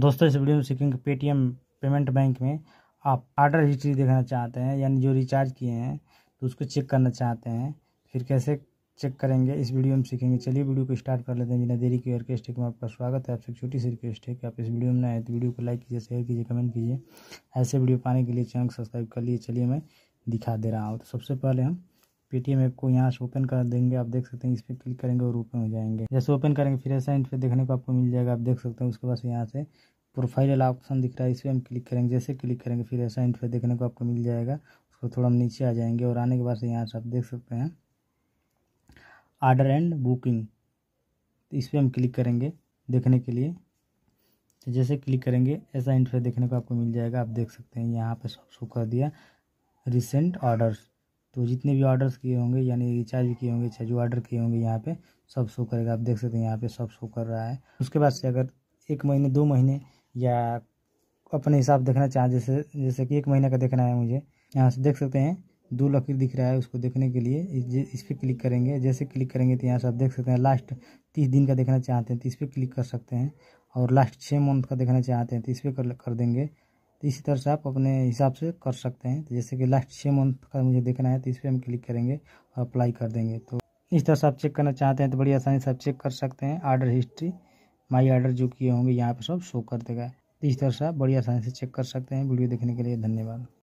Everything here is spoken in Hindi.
दोस्तों इस वीडियो में सीखेंगे पेटीएम पेमेंट बैंक में आप आर्डर हिस्ट्री देखना चाहते हैं यानी जो रिचार्ज किए हैं तो उसको चेक करना चाहते हैं फिर कैसे चेक करेंगे इस वीडियो में सीखेंगे चलिए वीडियो को स्टार्ट कर लेते हैं बिना देरी की रिक्वेस्ट है कि आपका स्वागत है आपसे एक छोटी सी रिक्वेस्ट है कि आप इस वीडियो में आए तो वीडियो को लाइक कीजिए शेयर कीजिए कमेंट कीजिए ऐसे वीडियो पाने के लिए चैनल को सब्सक्राइब कर लिए चलिए मैं दिखा दे रहा हूँ तो सबसे पहले हम पेटीएम ऐप को यहाँ से ओपन कर देंगे आप देख सकते हैं इस पर क्लिक करेंगे और ओपन हो जाएंगे जैसे ओपन करेंगे फिर ऐसा इंट देखने को आपको मिल जाएगा आप देख सकते हैं उसके बाद यहाँ से प्रोफाइल वाला ऑप्शन दिख रहा है इस पर हम क्लिक करेंगे जैसे क्लिक करेंगे फिर ऐसा इंट देखने को आपको मिल जाएगा उसको थोड़ा हम नीचे आ जाएंगे और आने के बाद से यहाँ से आप देख सकते हैं आर्डर एंड बुकिंग इस पर हम क्लिक करेंगे देखने के लिए तो जैसे क्लिक करेंगे ऐसा इंटरफेस देखने को आपको मिल जाएगा आप देख सकते हैं यहाँ पर शो कर दिया रिसेंट ऑर्डर्स तो जितने भी ऑर्डर्स किए होंगे यानी रिचार्ज किए होंगे चाहे जो ऑर्डर किए होंगे यहाँ पे सब शो करेगा आप देख सकते हैं यहाँ पे सब शो कर रहा है उसके बाद से अगर एक महीने दो महीने या अपने हिसाब देखना चाहें जैसे जैसे कि एक महीने का देखना है मुझे यहाँ से देख सकते हैं दो लकीर दिख रहा है उसको देखने के लिए इस पर क्लिक करेंगे जैसे क्लिक करेंगे तो यहाँ से आप देख सकते हैं लास्ट तीस दिन का देखना चाहते हैं तो इस पर क्लिक कर सकते हैं और लास्ट छः मंथ का देखना चाहते हैं तो इस पर कर देंगे तो इसी तरह से आप अपने हिसाब से कर सकते हैं तो जैसे कि लास्ट छः मंथ का मुझे देखना है तो इस पर हम क्लिक करेंगे और अप्लाई कर देंगे तो इस तरह से आप चेक करना चाहते हैं तो बड़ी आसानी से आप चेक कर सकते हैं आर्डर हिस्ट्री माई आर्डर जो किए होंगे यहाँ पर सब शो कर देगा तो इस तरह से आप बड़ी आसानी से चेक कर सकते हैं वीडियो देखने के लिए धन्यवाद